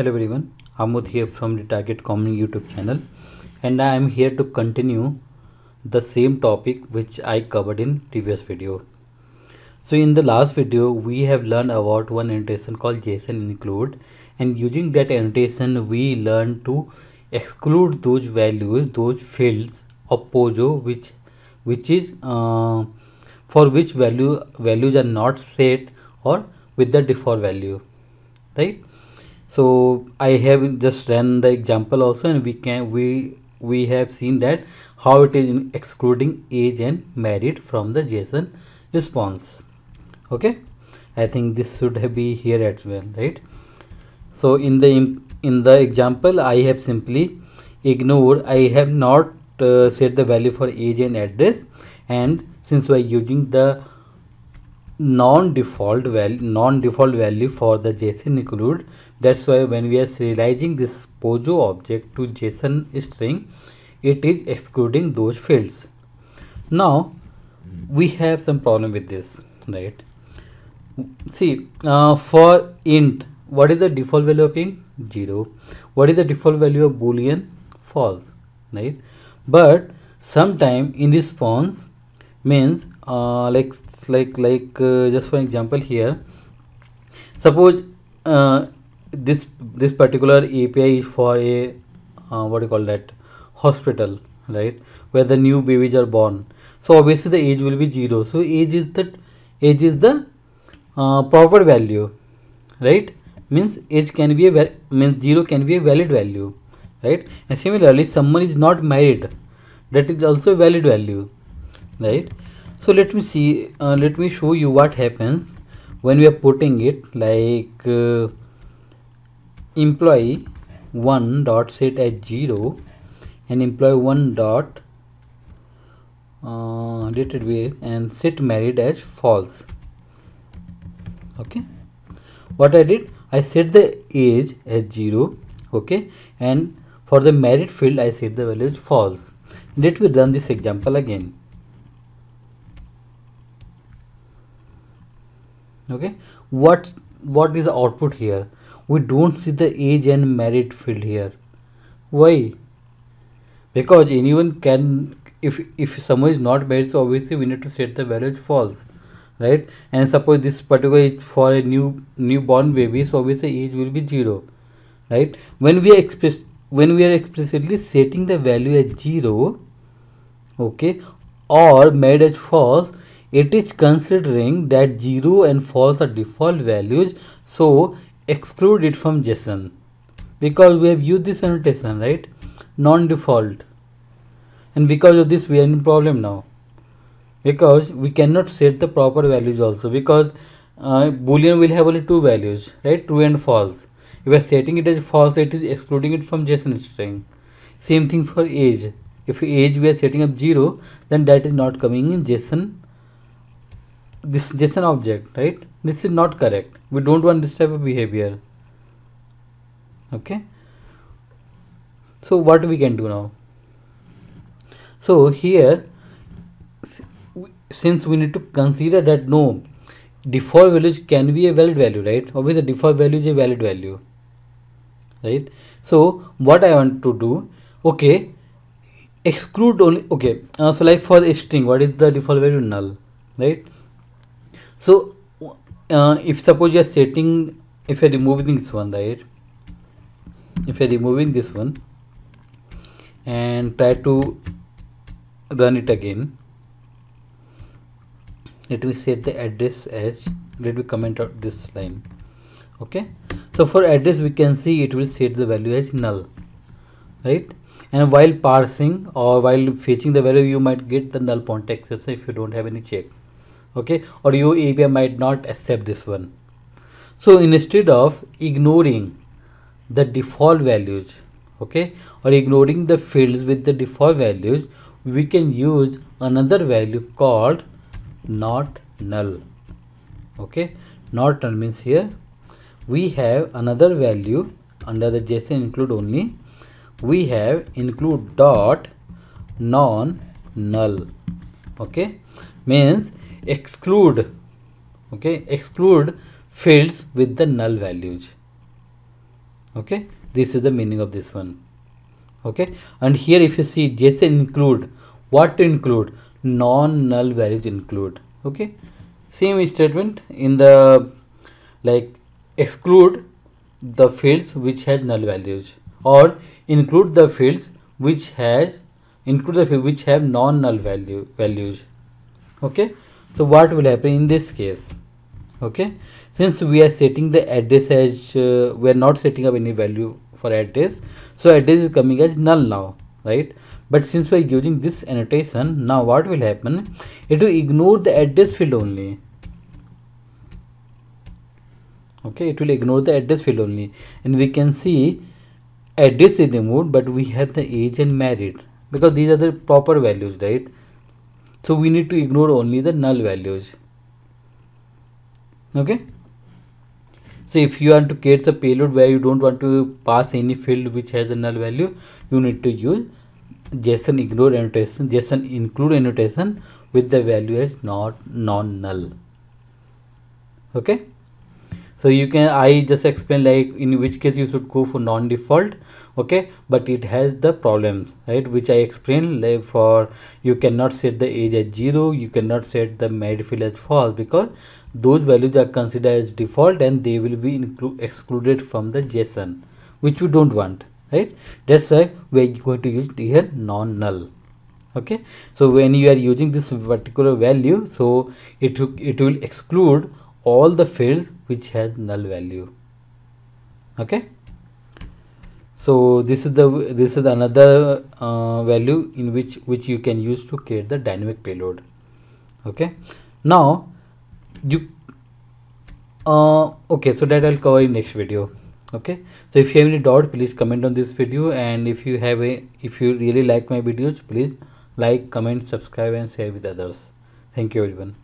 Hello everyone, Amod here from the Target Common YouTube channel and I am here to continue the same topic which I covered in previous video. So in the last video we have learned about one annotation called JSON include and using that annotation we learned to exclude those values, those fields of POJO which which is uh, for which value values are not set or with the default value right so i have just ran the example also and we can we we have seen that how it is excluding age and married from the json response okay i think this should be here as well right so in the in the example i have simply ignored i have not uh, set the value for age and address and since we are using the non-default value non-default value for the json include that's why when we are serializing this pojo object to json string it is excluding those fields now we have some problem with this right see uh, for int what is the default value of int 0 what is the default value of boolean false right but sometime in response means uh, like like like uh, just for example here suppose uh, this this particular api is for a uh, what do you call that hospital right where the new babies are born so obviously the age will be zero so age is the age is the uh, proper value right means age can be a means zero can be a valid value right and similarly someone is not married that is also valid value right so let me see uh, let me show you what happens when we are putting it like uh, employee 1 dot set at 0 and employee 1 dot uh, dated with and set married as false okay what i did i set the age as 0 okay and for the married field i set the value as false let me run this example again okay what what is the output here we don't see the age and merit field here why because anyone can if if someone is not married so obviously we need to set the value false right and suppose this particular is for a new newborn baby so obviously age will be zero right when we express when we are explicitly setting the value as zero okay or marriage as false it is considering that 0 and false are default values so exclude it from json because we have used this annotation right non-default and because of this we are in problem now because we cannot set the proper values also because uh, boolean will have only two values right true and false if we are setting it as false it is excluding it from json string same thing for age if age we are setting up 0 then that is not coming in json this json object right this is not correct we don't want this type of behavior okay so what we can do now so here since we need to consider that no default value can be a valid value right obviously default value is a valid value right so what i want to do okay exclude only okay uh, so like for a string what is the default value null right so uh, if suppose you are setting if you are removing this one right if you are removing this one and try to run it again let me set the address as let me comment out this line okay so for address we can see it will set the value as null right and while parsing or while fetching the value you might get the null pointer exception if you don't have any check okay or your API might not accept this one so instead of ignoring the default values okay or ignoring the fields with the default values we can use another value called not null okay not null means here we have another value under the json include only we have include dot non null okay means exclude okay exclude fields with the null values okay this is the meaning of this one okay and here if you see just include what to include non null values include okay same statement in the like exclude the fields which has null values or include the fields which has include the field which have non null value values okay so what will happen in this case okay since we are setting the address as uh, we are not setting up any value for address so address is coming as null now right but since we are using this annotation now what will happen it will ignore the address field only okay it will ignore the address field only and we can see address is removed but we have the age and married because these are the proper values right so we need to ignore only the null values. Okay. So if you want to create the payload where you don't want to pass any field which has a null value, you need to use JSON ignore annotation, JSON include annotation with the value as not non-null. Okay so you can i just explain like in which case you should go for non-default okay but it has the problems right which i explained like for you cannot set the age as zero you cannot set the merit field as false because those values are considered as default and they will be excluded from the json which you don't want right that's why we're going to use here non null okay so when you are using this particular value so it it will exclude all the fields which has null value okay so this is the this is another uh, value in which which you can use to create the dynamic payload okay now you uh, okay so that i'll cover in next video okay so if you have any doubt please comment on this video and if you have a if you really like my videos please like comment subscribe and share with others thank you everyone